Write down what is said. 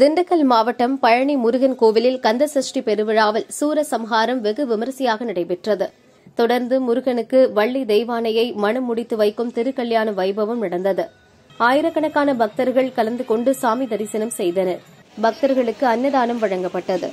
திண்டுக்கல் மாவட்டம் பழனி முருகன் கோவிலில் கந்தசஷ்டி பெருவிழாவில் சூரசம்ஹாரம் வெகு விமரிசையாக நடைபெற்றது தொடர்ந்து முருகனுக்கு வள்ளி தெய்வானையை மனம் முடித்து வைக்கும் திருக்கல்யாண வைபவம் நடந்தது ஆயிரக்கணக்கான பக்தர்கள் கலந்து கொண்டு சாமி தரிசனம் செய்தனர் பக்தர்களுக்கு அன்னதானம் வழங்கப்பட்டது